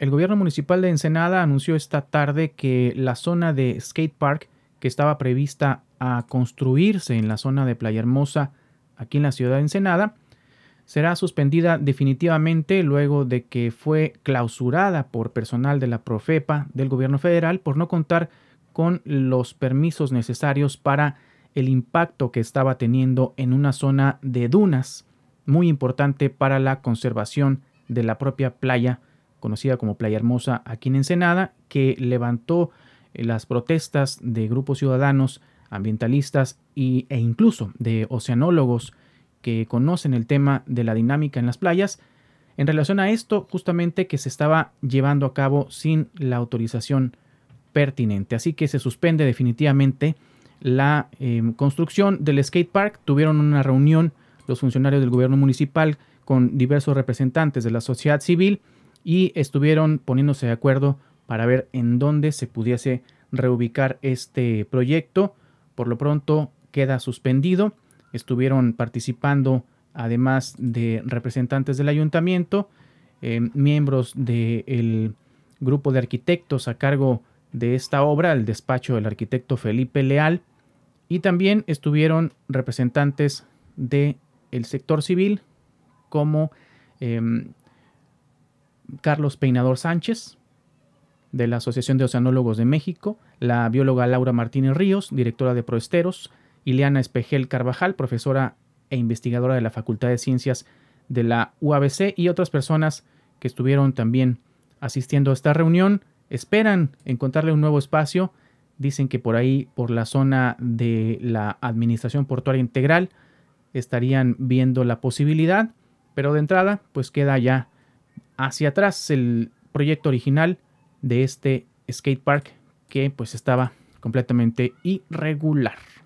El gobierno municipal de Ensenada anunció esta tarde que la zona de skate park que estaba prevista a construirse en la zona de Playa Hermosa, aquí en la ciudad de Ensenada, será suspendida definitivamente luego de que fue clausurada por personal de la Profepa del gobierno federal por no contar con los permisos necesarios para el impacto que estaba teniendo en una zona de dunas muy importante para la conservación de la propia playa conocida como Playa Hermosa aquí en Ensenada, que levantó eh, las protestas de grupos ciudadanos, ambientalistas e incluso de oceanólogos que conocen el tema de la dinámica en las playas, en relación a esto justamente que se estaba llevando a cabo sin la autorización pertinente. Así que se suspende definitivamente la em, construcción del skate park. Tuvieron una reunión los funcionarios del gobierno municipal con diversos representantes de la sociedad civil y estuvieron poniéndose de acuerdo para ver en dónde se pudiese reubicar este proyecto. Por lo pronto queda suspendido. Estuvieron participando además de representantes del ayuntamiento, eh, miembros del grupo de arquitectos a cargo de esta obra, el despacho del arquitecto Felipe Leal, y también estuvieron representantes del el sector civil como em, Carlos Peinador Sánchez, de la Asociación de Oceanólogos de México, la bióloga Laura Martínez Ríos, directora de Proesteros, Ileana Espejel Carvajal, profesora e investigadora de la Facultad de Ciencias de la UABC y otras personas que estuvieron también asistiendo a esta reunión. Esperan encontrarle un nuevo espacio. Dicen que por ahí, por la zona de la Administración Portuaria Integral, estarían viendo la posibilidad, pero de entrada, pues queda ya hacia atrás el proyecto original de este skatepark que pues estaba completamente irregular.